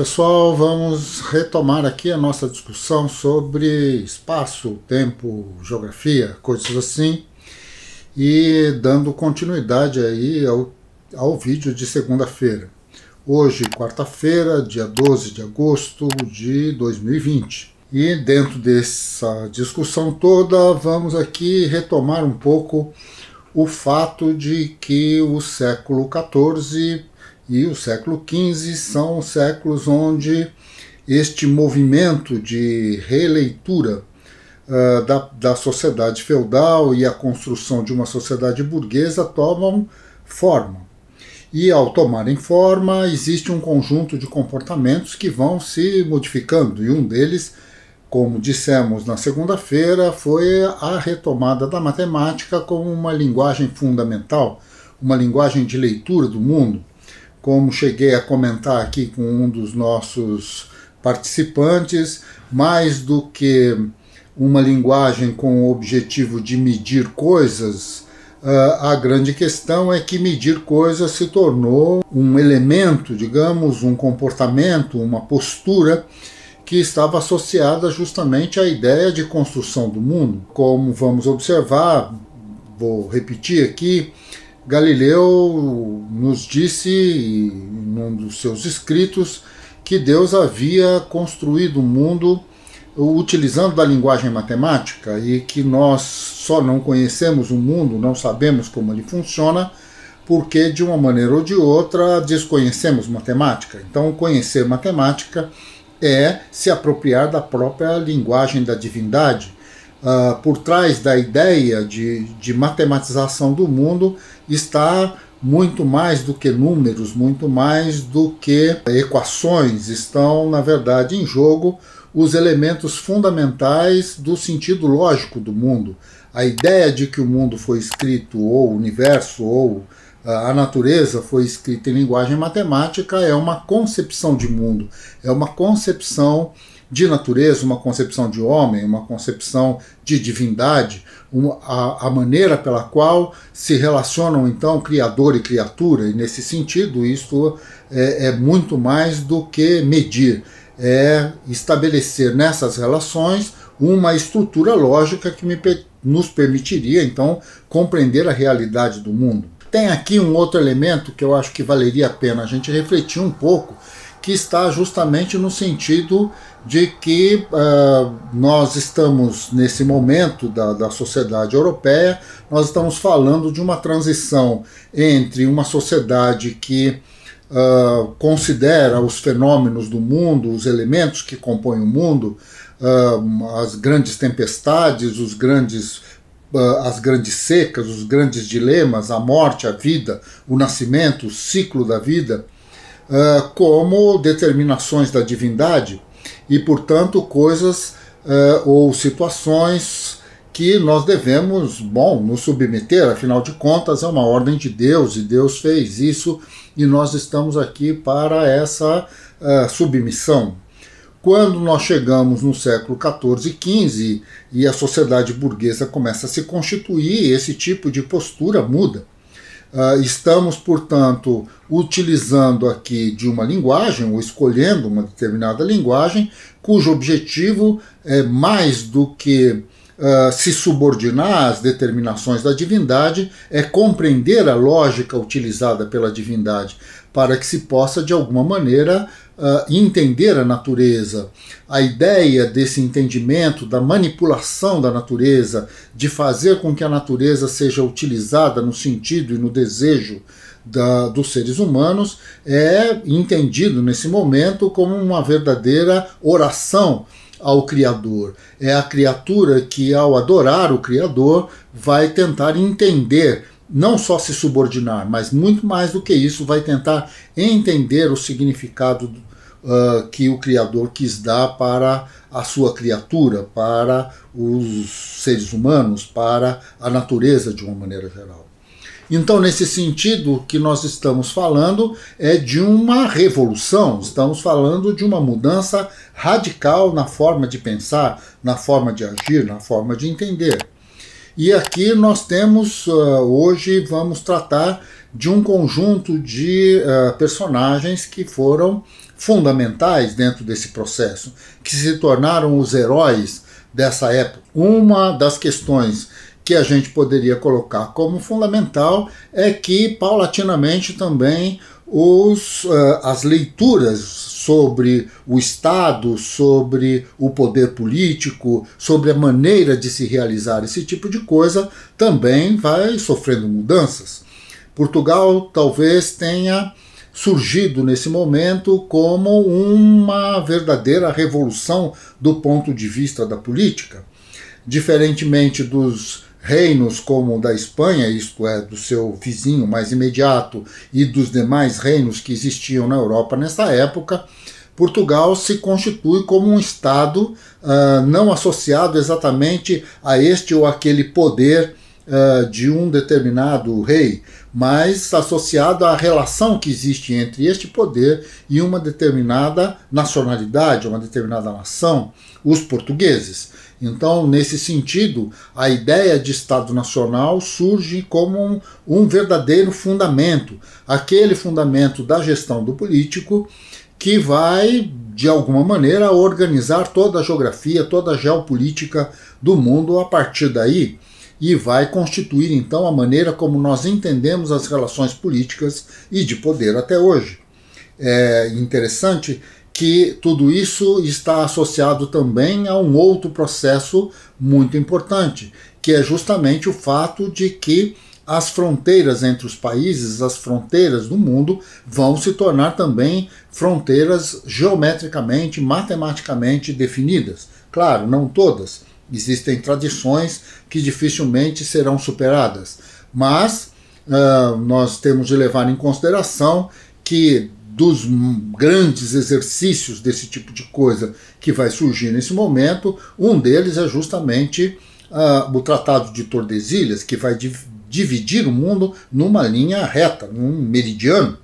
pessoal, vamos retomar aqui a nossa discussão sobre espaço, tempo, geografia, coisas assim, e dando continuidade aí ao, ao vídeo de segunda-feira. Hoje, quarta-feira, dia 12 de agosto de 2020. E dentro dessa discussão toda, vamos aqui retomar um pouco o fato de que o século XIV e o século XV são séculos onde este movimento de releitura uh, da, da sociedade feudal e a construção de uma sociedade burguesa tomam forma. E ao tomarem forma, existe um conjunto de comportamentos que vão se modificando, e um deles como dissemos na segunda-feira, foi a retomada da matemática como uma linguagem fundamental, uma linguagem de leitura do mundo como cheguei a comentar aqui com um dos nossos participantes, mais do que uma linguagem com o objetivo de medir coisas, ah, a grande questão é que medir coisas se tornou um elemento, digamos, um comportamento, uma postura que estava associada justamente à ideia de construção do mundo. Como vamos observar, vou repetir aqui, Galileu nos disse, em um dos seus escritos, que Deus havia construído o mundo utilizando da linguagem matemática e que nós só não conhecemos o mundo, não sabemos como ele funciona, porque de uma maneira ou de outra desconhecemos matemática. Então, conhecer matemática é se apropriar da própria linguagem da divindade uh, por trás da ideia de, de matematização do mundo está muito mais do que números, muito mais do que equações, estão, na verdade, em jogo os elementos fundamentais do sentido lógico do mundo. A ideia de que o mundo foi escrito, ou o universo, ou ah, a natureza foi escrita em linguagem matemática, é uma concepção de mundo, é uma concepção de natureza, uma concepção de homem, uma concepção de divindade, uma, a, a, maneira pela qual se relacionam então criador e criatura, e nesse sentido isso é, é muito mais do que medir, é estabelecer nessas relações uma estrutura lógica que me, nos permitiria então compreender a realidade do mundo. Tem aqui um outro elemento que eu acho que valeria a pena a gente refletir um pouco, que está justamente no sentido de que uh, nós estamos, nesse momento da, da sociedade europeia, nós estamos falando de uma transição entre uma sociedade que uh, considera os fenômenos do mundo, os elementos que compõem o mundo, uh, as grandes tempestades, os grandes as grandes secas, os grandes dilemas, a morte, a vida, o nascimento, o ciclo da vida, como determinações da divindade, e, portanto, coisas uh, ou situações que nós devemos, bom, nos submeter, afinal de contas é uma ordem de Deus e Deus fez isso e nós estamos aqui para essa uh, submissão. Quando nós chegamos no século 14 e 15 e a sociedade burguesa começa a se constituir, esse tipo de postura muda. Ah, estamos, portanto, utilizando aqui de uma linguagem, ou escolhendo uma determinada linguagem, cujo objetivo é mais do que uh, se subordinar às determinações da divindade, é compreender a lógica utilizada pela divindade, para que se possa, de alguma maneira, e uh, ah, entender a natureza. A ideia desse entendimento da manipulação da natureza, de fazer com que a natureza seja utilizada no sentido e no desejo da, dos seres humanos, é entendido nesse momento como uma verdadeira oração ao Criador. É a criatura que, ao adorar o Criador, vai tentar entender não só se subordinar, mas muito mais do que isso, vai tentar entender o significado uh, que o Criador quis dar para a sua criatura, para os seres humanos, para a natureza de uma maneira geral. Então, nesse sentido, que nós estamos falando é de uma revolução, estamos falando de uma mudança radical na forma de pensar, na forma de agir, na forma de entender. E aqui nós temos, ah, hoje vamos tratar de um conjunto de ah, personagens que foram fundamentais dentro desse processo, que se tornaram os heróis dessa época. Uma das questões que a gente poderia colocar como fundamental é que paulatinamente também os, eh, as leituras sobre o Estado, sobre o poder político, sobre a maneira de se realizar esse tipo de coisa, também vai sofrendo mudanças. Portugal talvez tenha surgido nesse momento como uma verdadeira revolução do ponto de vista da política. Diferentemente dos reinos como o da Espanha, isto é, do seu vizinho mais imediato, e dos demais reinos que existiam na Europa nessa época, Portugal se constitui como um Estado uh, não associado exatamente a este ou aquele poder uh, de um determinado rei, mas associado à relação que existe entre este poder e uma determinada nacionalidade, uma determinada nação, os portugueses. Então, nesse sentido, a ideia de Estado Nacional surge como um, um verdadeiro fundamento, aquele fundamento da gestão do político que vai, de alguma maneira, organizar toda a geografia, toda a geopolítica do mundo a partir daí e vai constituir então a maneira como nós entendemos as relações políticas e de poder até hoje. É interessante que tudo isso está associado também a um outro processo muito importante, que é justamente o fato de que as fronteiras entre os países, as fronteiras do mundo, vão se tornar também fronteiras geometricamente, matematicamente definidas. Claro, não todas, existem tradições que dificilmente serão superadas. Mas uh, nós temos de levar em consideração que dos grandes exercícios desse tipo de coisa que vai surgir nesse momento, um deles é justamente uh, o Tratado de Tordesilhas, que vai div dividir o mundo numa linha reta, num meridiano.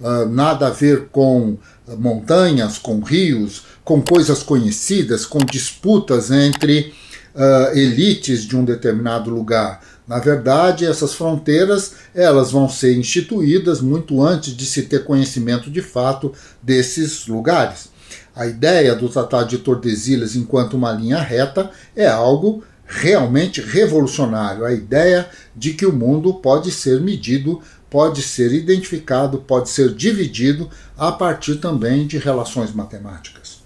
Uh, nada a ver com montanhas, com rios, com coisas conhecidas, com disputas entre uh, elites de um determinado lugar. Na verdade, essas fronteiras elas vão ser instituídas muito antes de se ter conhecimento de fato desses lugares. A ideia do Tratado de Tordesilhas enquanto uma linha reta é algo realmente revolucionário. A ideia de que o mundo pode ser medido, pode ser identificado, pode ser dividido a partir também de relações matemáticas.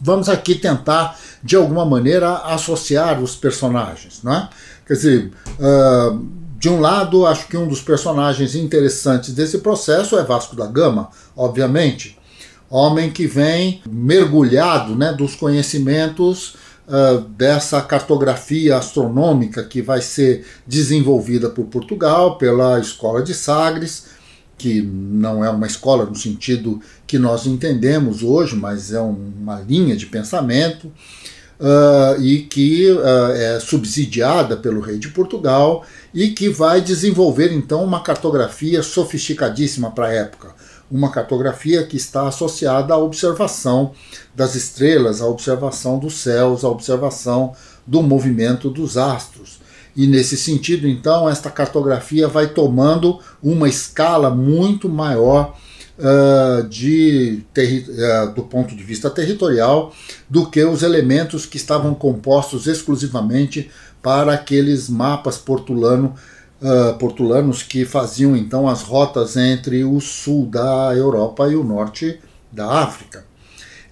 Vamos aqui tentar de alguma maneira associar os personagens, não é? Quer dizer, uh, de um lado, acho que um dos personagens interessantes desse processo é Vasco da Gama, obviamente, homem que vem mergulhado, né, dos conhecimentos Uh, dessa cartografia astronômica que vai ser desenvolvida por Portugal, pela Escola de Sagres, que não é uma escola no sentido que nós entendemos hoje, mas é uma linha de pensamento, uh, e que uh, é subsidiada pelo rei de Portugal e que vai desenvolver então uma cartografia sofisticadíssima para a época. Uma cartografia que está associada à observação das estrelas, à observação dos céus, à observação do movimento dos astros. E nesse sentido, então, esta cartografia vai tomando uma escala muito maior uh, de uh, do ponto de vista territorial do que os elementos que estavam compostos exclusivamente para aqueles mapas portulano, uh, portulanos que faziam então as rotas entre o sul da Europa e o norte da África.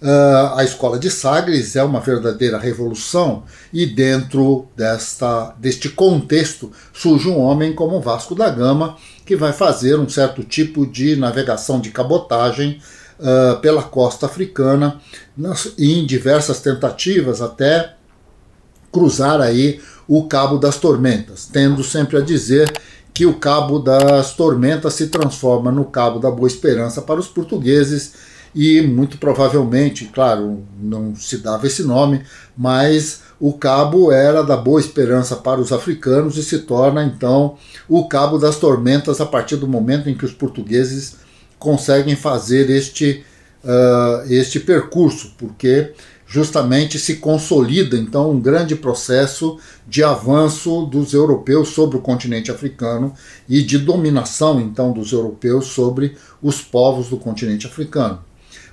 Uh, a escola de Sagres é uma verdadeira revolução e dentro desta, deste contexto surge um homem como Vasco da Gama que vai fazer um certo tipo de navegação de cabotagem uh, pela costa africana nas, em diversas tentativas até cruzar aí o Cabo das Tormentas, tendo sempre a dizer que o Cabo das Tormentas se transforma no Cabo da Boa Esperança para os portugueses e muito provavelmente, claro, não se dava esse nome, mas o cabo era da Boa Esperança para os africanos e se torna então o cabo das tormentas a partir do momento em que os portugueses conseguem fazer este, uh, este percurso, porque justamente se consolida então um grande processo de avanço dos europeus sobre o continente africano e de dominação então dos europeus sobre os povos do continente africano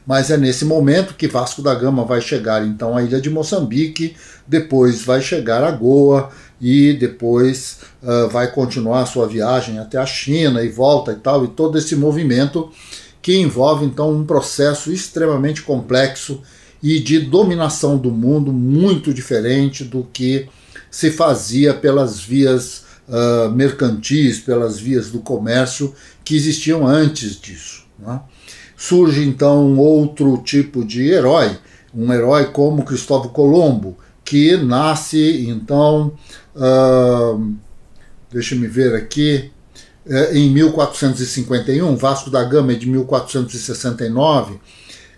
mas é nesse momento que Vasco da Gama vai chegar então à ilha de Moçambique, depois vai chegar a Goa e depois uh, vai continuar sua viagem até a China e volta e tal, e todo esse movimento que envolve então um processo extremamente complexo e de dominação do mundo muito diferente do que se fazia pelas vias uh, mercantis, pelas vias do comércio que existiam antes disso. Né? Surge então um outro tipo de herói, um herói como Cristóvão Colombo, que nasce então, uh, deixa-me ver aqui, eh, em 1451, Vasco da Gama é de 1469,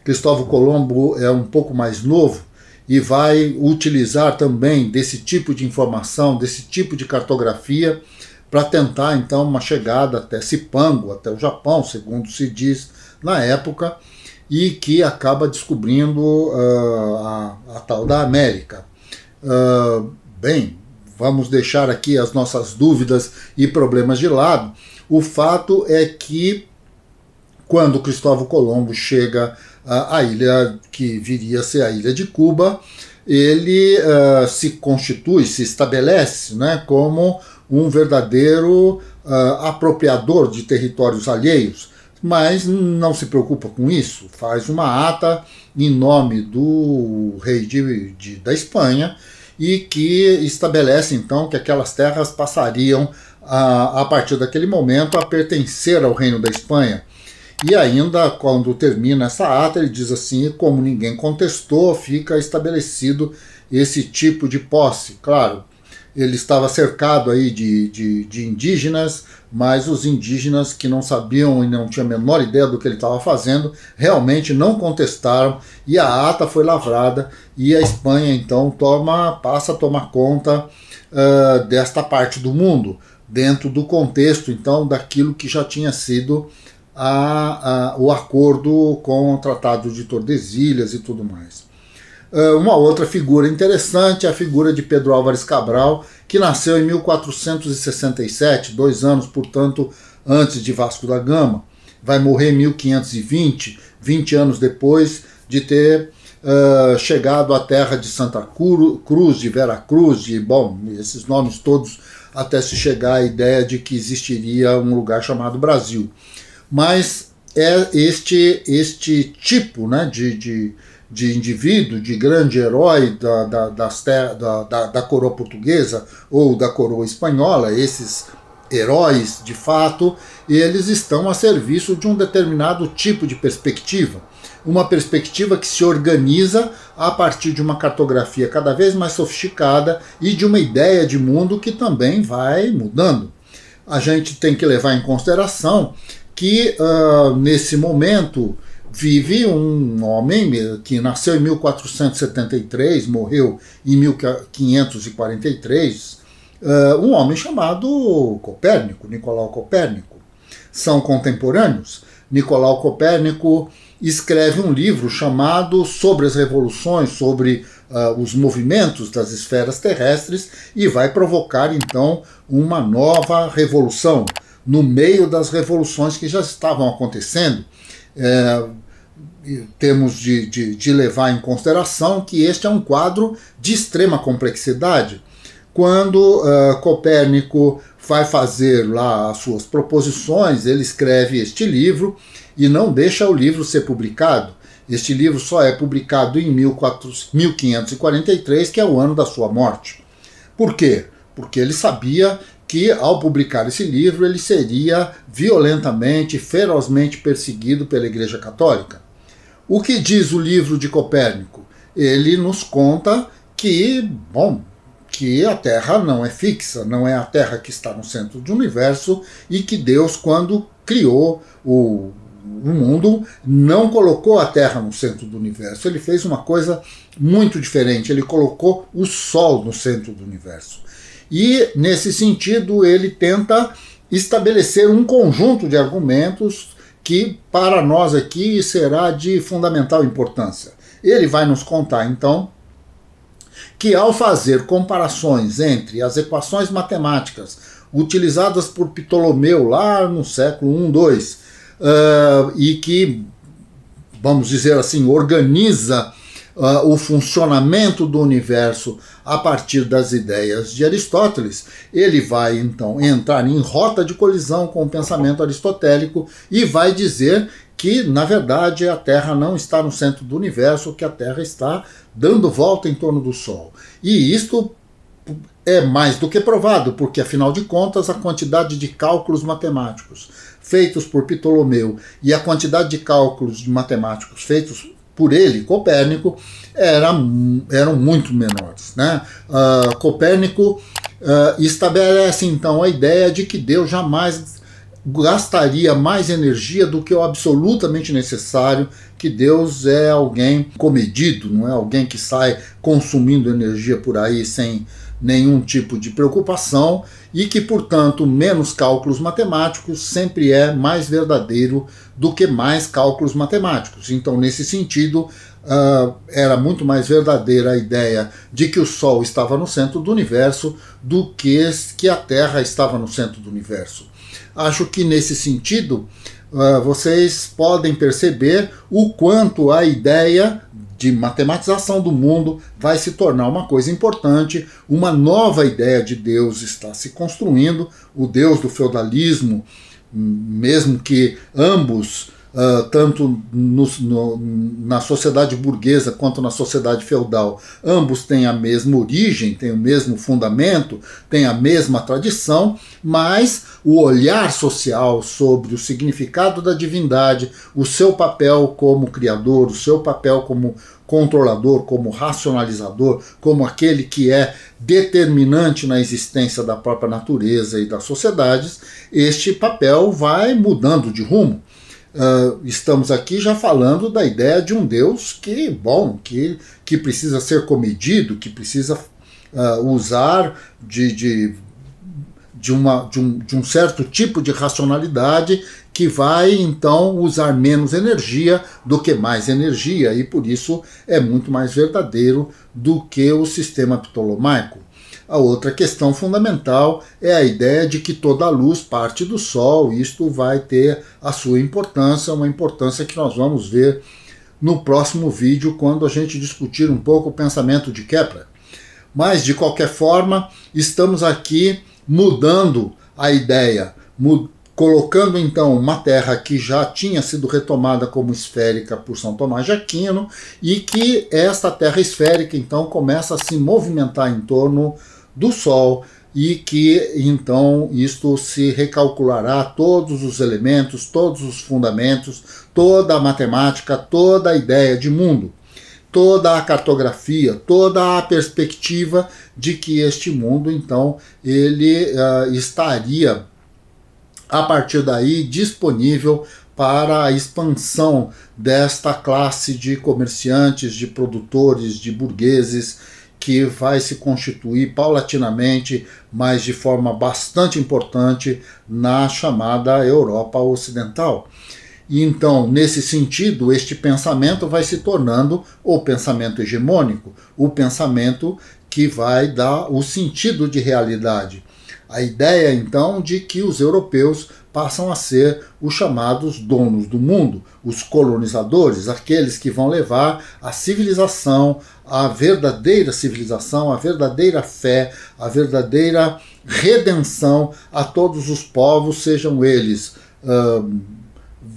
Cristóvão Colombo é um pouco mais novo e vai utilizar também desse tipo de informação, desse tipo de cartografia, para tentar então uma chegada até Cipango, até o Japão, segundo se diz na época e que acaba descobrindo uh, a, a, tal da América. Uh, bem, vamos deixar aqui as nossas dúvidas e problemas de lado. O fato é que quando Cristóvão Colombo chega ah, à ilha que viria a ser a ilha de Cuba, ele uh, se constitui, se estabelece né, como um verdadeiro uh, apropriador de territórios alheios mas não se preocupa com isso, faz uma ata em nome do rei de, de, da Espanha e que estabelece então que aquelas terras passariam a, a partir daquele momento a pertencer ao reino da Espanha. E ainda quando termina essa ata, ele diz assim: como ninguém contestou, fica estabelecido esse tipo de posse. Claro, ele estava cercado aí de, de, de, indígenas, mas os indígenas que não sabiam e não tinham a menor ideia do que ele estava fazendo, realmente não contestaram e a ata foi lavrada e a Espanha então toma, passa a tomar conta uh, desta parte do mundo, dentro do contexto então daquilo que já tinha sido a, a, o acordo com o Tratado de Tordesilhas e tudo mais. É, uma outra figura interessante é a figura de Pedro Álvares Cabral, que nasceu em 1467, dois anos, portanto, antes de Vasco da Gama. Vai morrer em 1520, 20 anos depois de ter uh, chegado à terra de Santa Cruz, de Vera Cruz, de, bom, esses nomes todos, até se chegar à ideia de que existiria um lugar chamado Brasil. Mas é este, este tipo né, de, de de indivíduo, de grande herói da, da, das da, da, da coroa portuguesa ou da coroa espanhola, esses heróis de fato, eles estão a serviço de um determinado tipo de perspectiva. Uma perspectiva que se organiza a partir de uma cartografia cada vez mais sofisticada e de uma ideia de mundo que também vai mudando. A gente tem que levar em consideração que uh, nesse momento vive um homem que nasceu em 1473, morreu em 1543, eh, um homem chamado Copérnico, Nicolau Copérnico. São contemporâneos. Nicolau Copérnico escreve um livro chamado Sobre as Revoluções, sobre uh, os movimentos das esferas terrestres, e vai provocar então uma nova revolução no meio das revoluções que já estavam acontecendo. É, temos de, de, de levar em consideração que este é um quadro de extrema complexidade. Quando uh, Copérnico vai fazer lá as suas proposições, ele escreve este livro e não deixa o livro ser publicado. Este livro só é publicado em 1543, que é o ano da sua morte. Por quê? Porque ele sabia que, ao publicar esse livro, ele seria violentamente, ferozmente perseguido pela Igreja Católica. O que diz o livro de Copérnico? Ele nos conta que, bom, que a Terra não é fixa, não é a Terra que está no centro do universo e que Deus, quando criou o, o mundo, não colocou a Terra no centro do universo. Ele fez uma coisa muito diferente, ele colocou o Sol no centro do universo. E, nesse sentido, ele tenta estabelecer um conjunto de argumentos que para nós aqui será de fundamental importância. Ele vai nos contar, então, que ao fazer comparações entre as equações matemáticas utilizadas por Ptolomeu lá no século I, II, uh, e que, vamos dizer assim, organiza uh, o funcionamento do universo a partir das ideias de Aristóteles, ele vai então entrar em rota de colisão com o pensamento aristotélico e vai dizer que, na verdade, a Terra não está no centro do universo, que a Terra está dando volta em torno do Sol. E isto é mais do que provado, porque afinal de contas a quantidade de cálculos matemáticos feitos por Ptolomeu e a quantidade de cálculos de matemáticos feitos por ele, Copérnico, era, eram muito menores. Né? Uh, Copérnico uh, estabelece então a ideia de que Deus jamais gastaria mais energia do que o absolutamente necessário, que Deus é alguém comedido, não é alguém que sai consumindo energia por aí sem nenhum tipo de preocupação e que, portanto, menos cálculos matemáticos sempre é mais verdadeiro do que mais cálculos matemáticos. Então, nesse sentido, uh, era muito mais verdadeira a ideia de que o Sol estava no centro do universo do que que a Terra estava no centro do universo. Acho que nesse sentido uh, vocês podem perceber o quanto a ideia de matematização do mundo vai se tornar uma coisa importante, uma nova ideia de Deus está se construindo, o Deus do feudalismo, mesmo que ambos uh, tanto no, no, na sociedade burguesa quanto na sociedade feudal, ambos têm a mesma origem, têm o mesmo fundamento, têm a mesma tradição, mas o olhar social sobre o significado da divindade, o seu papel como criador, o seu papel como controlador, como racionalizador, como aquele que é determinante na existência da própria natureza e das sociedades, este papel vai mudando de rumo. Uh, estamos aqui já falando da ideia de um Deus que, bom, que, que precisa ser comedido, que precisa uh, usar de, de, de, uma, de, um, de um certo tipo de racionalidade que vai então usar menos energia do que mais energia, e por isso é muito mais verdadeiro do que o sistema ptolomaico. A outra questão fundamental é a ideia de que toda a luz parte do Sol, isto vai ter a sua importância, uma importância que nós vamos ver no próximo vídeo, quando a gente discutir um pouco o pensamento de Kepler. Mas, de qualquer forma, estamos aqui mudando a ideia, mud colocando então uma terra que já tinha sido retomada como esférica por São Tomás de Aquino e que esta terra esférica então começa a se movimentar em torno do Sol e que então isto se recalculará todos os elementos, todos os fundamentos, toda a matemática, toda a ideia de mundo, toda a cartografia, toda a perspectiva de que este mundo então ele uh, estaria a partir daí disponível para a expansão desta classe de comerciantes, de produtores, de burgueses que vai se constituir paulatinamente, mas de forma bastante importante, na chamada Europa Ocidental. E então, nesse sentido, este pensamento vai se tornando o pensamento hegemônico, o pensamento que vai dar o sentido de realidade. A ideia então de que os europeus passam a ser os chamados donos do mundo, os colonizadores, aqueles que vão levar a civilização, a verdadeira civilização, a verdadeira fé, a verdadeira redenção a todos os povos, sejam eles hum,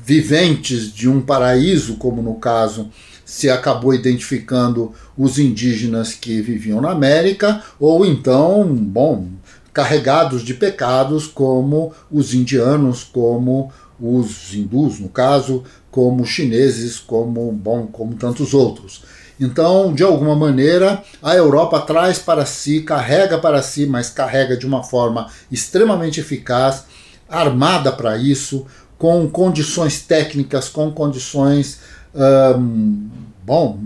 viventes de um paraíso, como no caso se acabou identificando os indígenas que viviam na América, ou então, bom, carregados de pecados, como os indianos, como os hindus, no caso, como os chineses, como, bom, como tantos outros. Então, de alguma maneira, a Europa traz para si, carrega para si, mas carrega de uma forma extremamente eficaz, armada para isso, com condições técnicas, com condições, hum, bom,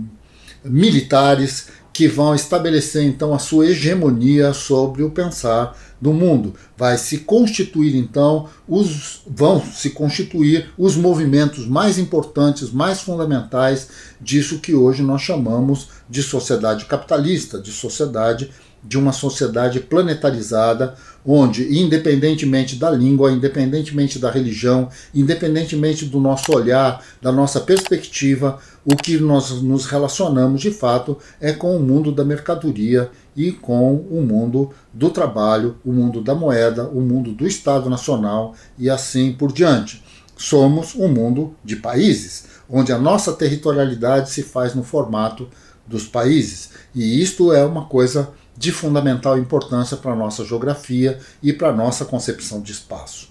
militares que vão estabelecer então a sua hegemonia sobre o pensar do mundo. Vai se constituir então os vão se constituir os movimentos mais importantes, mais fundamentais disso que hoje nós chamamos de sociedade capitalista, de sociedade de uma sociedade planetarizada, onde, independentemente da língua, independentemente da religião, independentemente do nosso olhar, da nossa perspectiva, o que nós nos relacionamos de fato é com o mundo da mercadoria e com o mundo do trabalho, o mundo da moeda, o mundo do Estado Nacional e assim por diante. Somos um mundo de países, onde a nossa territorialidade se faz no formato dos países. E isto é uma coisa de fundamental importância para a nossa geografia e para a nossa concepção de espaço.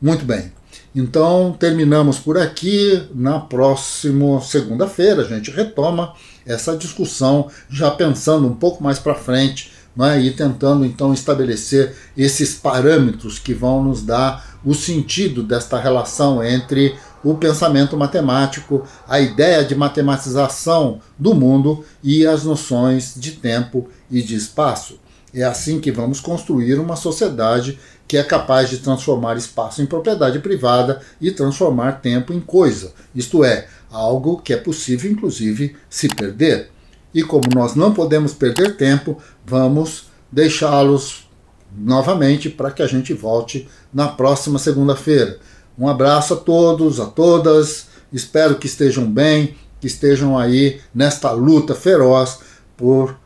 Muito bem, então terminamos por aqui. Na próxima segunda-feira a gente retoma essa discussão, já pensando um pouco mais para frente né, e tentando então estabelecer esses parâmetros que vão nos dar o sentido desta relação entre o pensamento matemático, a ideia de matematização do mundo e as noções de tempo e de espaço. É assim que vamos construir uma sociedade que é capaz de transformar espaço em propriedade privada e transformar tempo em coisa, isto é, algo que é possível, inclusive, se perder. E como nós não podemos perder tempo, vamos deixá-los novamente para que a gente volte na próxima segunda-feira. Um abraço a todos, a todas. Espero que estejam bem, que estejam aí nesta luta feroz por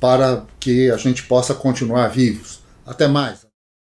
para que a gente possa continuar vivos. Até mais.